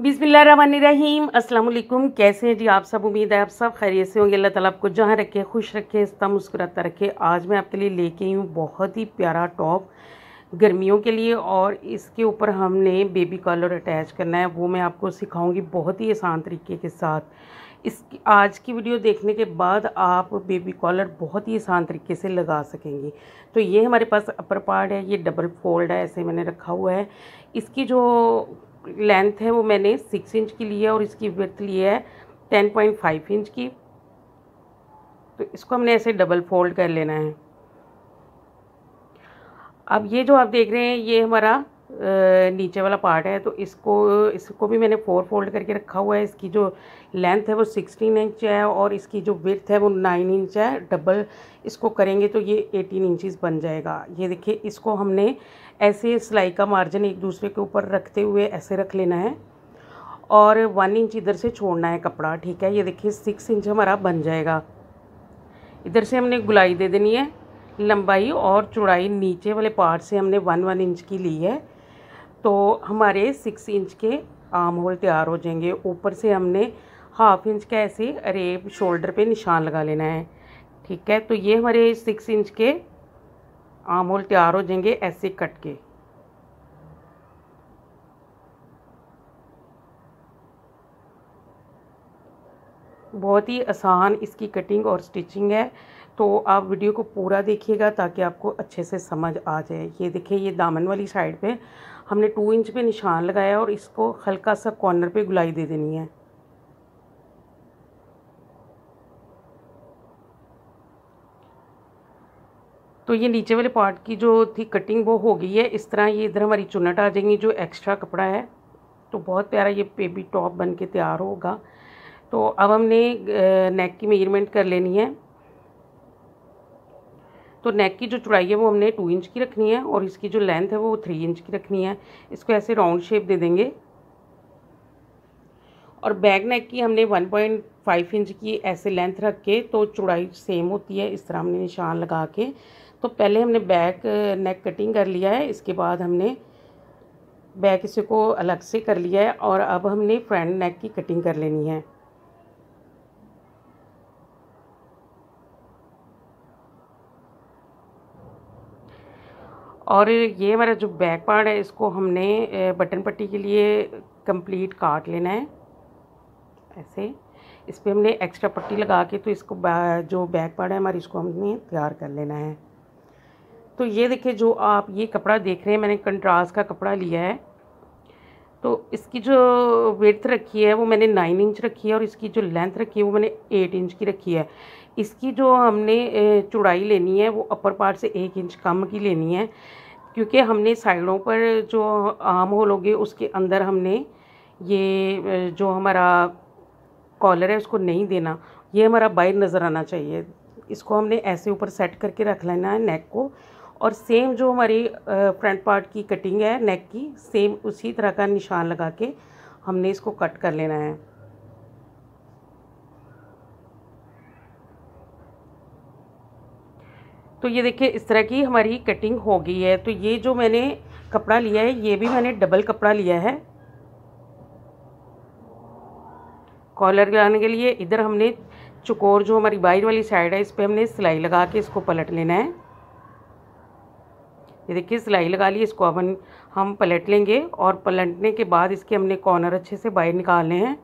बिसमीम अल्लाम कैसे हैं जी आप सब उम्मीद है आप सब खैरियत से होंगे अल्लाह ताला आपको जहाँ रखे खुश रखे तम मुस्कुराता रखे आज मैं आपके लिए लेके आई हूँ बहुत ही प्यारा टॉप गर्मियों के लिए और इसके ऊपर हमने बेबी कॉलर अटैच करना है वो मैं आपको सिखाऊंगी बहुत ही आसान तरीके के साथ इस आज की वीडियो देखने के बाद आप बेबी कॉलर बहुत ही आसान तरीके से लगा सकेंगे तो ये हमारे पास अपर पार्ट है ये डबल फोल्ड है ऐसे मैंने रखा हुआ है इसकी जो लेंथ है वो मैंने सिक्स इंच की ली है और इसकी विर्थ ली है टेन पॉइंट फाइव इंच की तो इसको हमने ऐसे डबल फोल्ड कर लेना है अब ये जो आप देख रहे हैं ये हमारा नीचे वाला पार्ट है तो इसको इसको भी मैंने फोर फोल्ड करके रखा हुआ है इसकी जो लेंथ है वो सिक्सटीन इंच है और इसकी जो विर्थ है वो नाइन इंच है डबल इसको करेंगे तो ये एटीन इंचज़ बन जाएगा ये देखिए इसको हमने ऐसे सिलाई का मार्जिन एक दूसरे के ऊपर रखते हुए ऐसे रख लेना है और वन इंच इधर से छोड़ना है कपड़ा ठीक है ये देखिए सिक्स इंच हमारा बन जाएगा इधर से हमने गुलाई दे देनी है लंबाई और चौड़ाई नीचे वाले पार्ट से हमने वन वन इंच की ली है तो हमारे सिक्स इंच के आर्म होल तैयार हो जाएंगे ऊपर से हमने हाफ इंच का ऐसे रेप शोल्डर पे निशान लगा लेना है ठीक है तो ये हमारे सिक्स इंच के आर्म होल तैयार हो जाएंगे ऐसे कट के बहुत ही आसान इसकी कटिंग और स्टिचिंग है तो आप वीडियो को पूरा देखिएगा ताकि आपको अच्छे से समझ आ जाए ये देखिए ये दामन वाली साइड पे हमने टू इंच पे निशान लगाया और इसको हल्का सा कॉर्नर पे गुलाई दे देनी है तो ये नीचे वाले पार्ट की जो थी कटिंग वो हो गई है इस तरह ये इधर हमारी चुनट आ जाएंगी जो एक्स्ट्रा कपड़ा है तो बहुत प्यारा ये बेबी टॉप बन के तैयार होगा तो अब हमने नेक की मेजरमेंट कर लेनी है तो नेक की जो चौड़ाई है वो हमने टू इंच की रखनी है और इसकी जो लेंथ है वो थ्री इंच की रखनी है इसको ऐसे राउंड शेप दे देंगे और बैक नेक की हमने वन पॉइंट फाइव इंच की ऐसे लेंथ रख के तो चौड़ाई सेम होती है इस तरह हमने निशान लगा के तो पहले हमने बैक नेक कटिंग कर लिया है इसके बाद हमने बैक इसे को अलग से कर लिया है और अब हमने फ्रंट नेक की कटिंग कर लेनी है और ये हमारा जो बैक पार्ट है इसको हमने बटन पट्टी के लिए कंप्लीट काट लेना है ऐसे इस पर हमने एक्स्ट्रा पट्टी लगा के तो इसको जो बैक पार्ट है हमारी इसको हमने तैयार कर लेना है तो ये देखिए जो आप ये कपड़ा देख रहे हैं मैंने कंट्रास्ट का कपड़ा लिया है तो इसकी जो वेथ रखी है वो मैंने नाइन इंच रखी है और इसकी जो लेंथ रखी है वो मैंने एट इंच की रखी है इसकी जो हमने चौड़ाई लेनी है वो अपर पार्ट से एक इंच कम की लेनी है क्योंकि हमने साइडों पर जो आम होल लोगे उसके अंदर हमने ये जो हमारा कॉलर है उसको नहीं देना ये हमारा बाहर नज़र आना चाहिए इसको हमने ऐसे ऊपर सेट करके रख लेना है नेक को और सेम जो हमारी फ्रंट पार्ट की कटिंग है नेक की सेम उसी तरह का निशान लगा के हमने इसको कट कर लेना है तो ये देखिए इस तरह की हमारी कटिंग हो गई है तो ये जो मैंने कपड़ा लिया है ये भी मैंने डबल कपड़ा लिया है कॉलर लगाने के लिए इधर हमने चकोर जो हमारी बाहर वाली साइड है इस पर हमने सिलाई लगा के इसको पलट लेना है ये देखिए सिलाई लगा ली इसको अपन हम पलट लेंगे और पलटने के बाद इसके हमने कॉर्नर अच्छे से बाहर निकालने हैं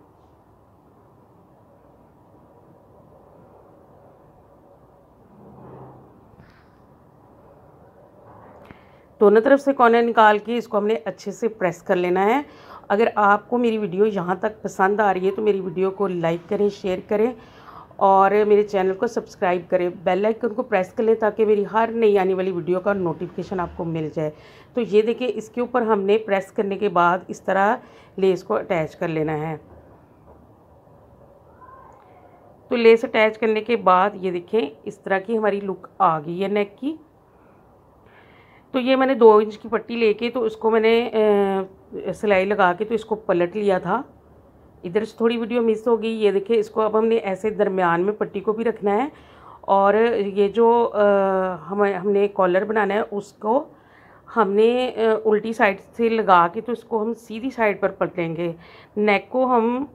दोनों तरफ से कोने निकाल के इसको हमने अच्छे से प्रेस कर लेना है अगर आपको मेरी वीडियो यहाँ तक पसंद आ रही है तो मेरी वीडियो को लाइक करें शेयर करें और मेरे चैनल को सब्सक्राइब करें बेल आइकन को प्रेस कर लें ताकि मेरी हर नई आने वाली वीडियो का नोटिफिकेशन आपको मिल जाए तो ये देखिए इसके ऊपर हमने प्रेस करने के बाद इस तरह लेस को अटैच कर लेना है तो लेस अटैच करने के बाद ये देखें इस तरह की हमारी लुक आ गई है नेक की तो ये मैंने दो इंच की पट्टी लेके तो इसको मैंने सिलाई लगा के तो इसको पलट लिया था इधर से थोड़ी वीडियो मिस हो गई ये देखिए इसको अब हमने ऐसे दरमियान में पट्टी को भी रखना है और ये जो हम हमने कॉलर बनाना है उसको हमने उल्टी साइड से लगा के तो इसको हम सीधी साइड पर पलटेंगे नेक को हम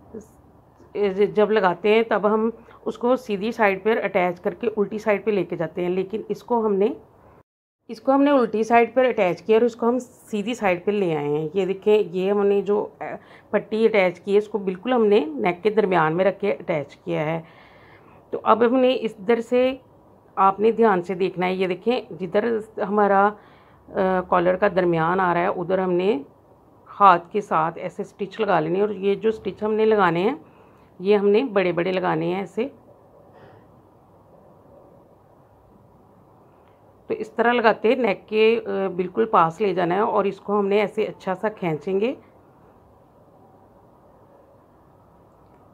जब लगाते हैं तब हम उसको सीधी साइड पर अटैच करके उल्टी साइड पे लेके जाते हैं लेकिन इसको हमने इसको हमने उल्टी साइड पर अटैच किया और इसको हम सीधी साइड पर ले आए हैं ये देखें ये हमने जो पट्टी अटैच की है इसको बिल्कुल हमने नेक के दरमियान में रख के अटैच किया है तो अब हमने इस इधर से आपने ध्यान से देखना है ये देखें जिधर हमारा कॉलर का दरमियान आ रहा है उधर हमने हाथ के साथ ऐसे स्टिच लगा लेने और ये जो स्टिच हमने लगाने हैं ये हमने बड़े बड़े लगाने हैं ऐसे तो इस तरह लगाते नेक के बिल्कुल पास ले जाना है और इसको हमने ऐसे अच्छा सा खींचेंगे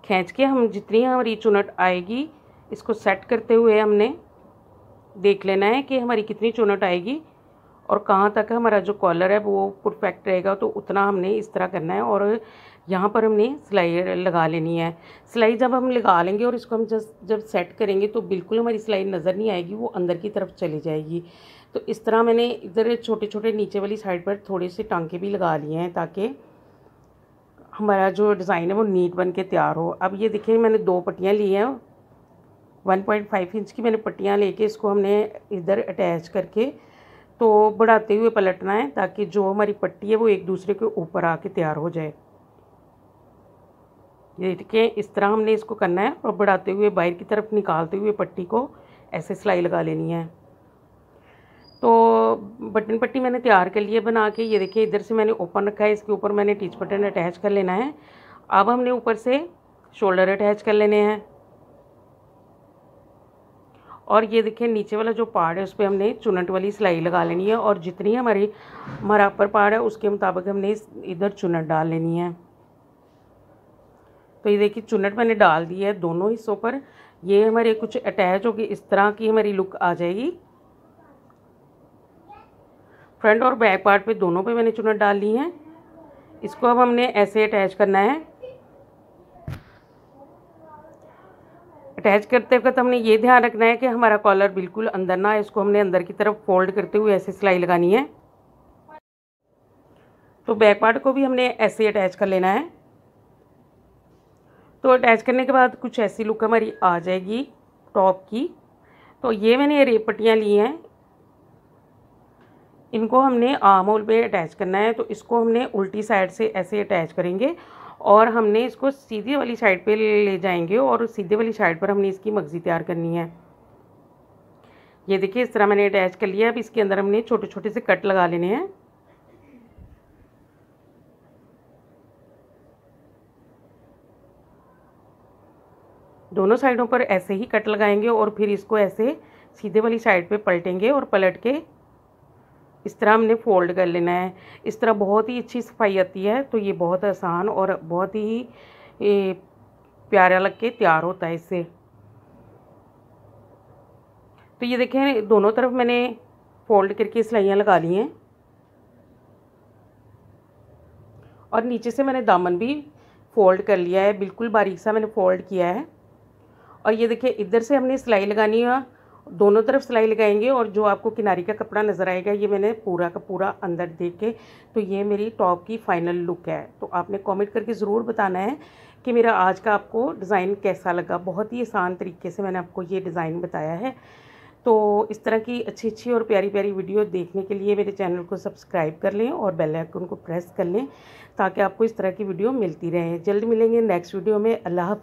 खींच के हम जितनी हमारी चुनट आएगी इसको सेट करते हुए हमने देख लेना है कि हमारी कितनी चुनट आएगी और कहाँ तक हमारा जो कॉलर है वो परफेक्ट रहेगा तो उतना हमने इस तरह करना है और यहाँ पर हमने सिलाई लगा लेनी है सिलाई जब हम लगा लेंगे और इसको हम जस्ट जब सेट करेंगे तो बिल्कुल हमारी सिलाई नज़र नहीं आएगी वो अंदर की तरफ चली जाएगी तो इस तरह मैंने इधर छोटे छोटे नीचे वाली साइड पर थोड़े से टांके भी लगा लिए हैं ताकि हमारा जो डिज़ाइन है वो नीट बन के तैयार हो अब ये देखिए मैंने दो पट्टियाँ ली हैं वन इंच की मैंने पट्टियाँ ले इसको हमने इधर अटैच करके तो बढ़ाते हुए पलटना है ताकि जो हमारी पट्टी है वो एक दूसरे के ऊपर आके तैयार हो जाए ये देखें इस तरह हमने इसको करना है और बढ़ाते हुए बाहर की तरफ निकालते हुए पट्टी को ऐसे सिलाई लगा लेनी है तो बटन पट्टी मैंने तैयार कर लिए बना के ये देखिए इधर से मैंने ओपन रखा है इसके ऊपर मैंने टीच बटन अटैच कर लेना है अब हमने ऊपर से शोल्डर अटैच कर लेने हैं और ये देखिए नीचे वाला जो पार्ट है उस पर हमने चुनट वाली सिलाई लगा लेनी है और जितनी हमारी हमारा अपर पार्ट है उसके मुताबिक हमने इधर चुनट डाल लेनी है तो ये देखिए चुनट मैंने डाल दी है दोनों हिस्सों पर ये हमारे कुछ अटैच होगी इस तरह की हमारी लुक आ जाएगी फ्रंट और बैक पार्ट पे दोनों पे मैंने चुनट डाल ली है इसको अब हमने ऐसे अटैच करना है अटैच करते वक्त हमने ये ध्यान रखना है कि हमारा कॉलर बिल्कुल अंदर ना है इसको हमने अंदर की तरफ फोल्ड करते हुए ऐसे सिलाई लगानी है तो बैक पार्ट को भी हमने ऐसे अटैच कर लेना है तो अटैच करने के बाद कुछ ऐसी लुक हमारी आ जाएगी टॉप की तो ये मैंने रेपटियाँ ली हैं इनको हमने आम होल पर अटैच करना है तो इसको हमने उल्टी साइड से ऐसे अटैच करेंगे और हमने इसको सीधे वाली साइड पे ले जाएंगे और सीधे वाली साइड पर हमने इसकी मगज़ी तैयार करनी है ये देखिए इस तरह मैंने अटैच कर लिया अब इसके अंदर हमने छोटे छोटे से कट लगा लेने हैं दोनों साइडों पर ऐसे ही कट लगाएंगे और फिर इसको ऐसे सीधे वाली साइड पे पलटेंगे और पलट के इस तरह हमने फोल्ड कर लेना है इस तरह बहुत ही अच्छी सफाई आती है तो ये बहुत आसान और बहुत ही प्यारा लग के तैयार होता है इससे तो ये देखें दोनों तरफ मैंने फोल्ड करके सिलाइयाँ लगा ली हैं और नीचे से मैंने दामन भी फोल्ड कर लिया है बिल्कुल बारीक सा मैंने फोल्ड किया है और ये देखिए इधर से हमने सिलाई लगानी है दोनों तरफ सिलाई लगाएंगे और जो आपको किनारी का कपड़ा नज़र आएगा ये मैंने पूरा का पूरा अंदर देख के तो ये मेरी टॉप की फ़ाइनल लुक है तो आपने कमेंट करके ज़रूर बताना है कि मेरा आज का आपको डिज़ाइन कैसा लगा बहुत ही आसान तरीके से मैंने आपको ये डिज़ाइन बताया है तो इस तरह की अच्छी अच्छी और प्यारी प्यारी वीडियो देखने के लिए मेरे चैनल को सब्सक्राइब कर लें और बेल आइकन को प्रेस कर लें ताकि आपको इस तरह की वीडियो मिलती रहे जल्द मिलेंगे नेक्स्ट वीडियो में अल्लाह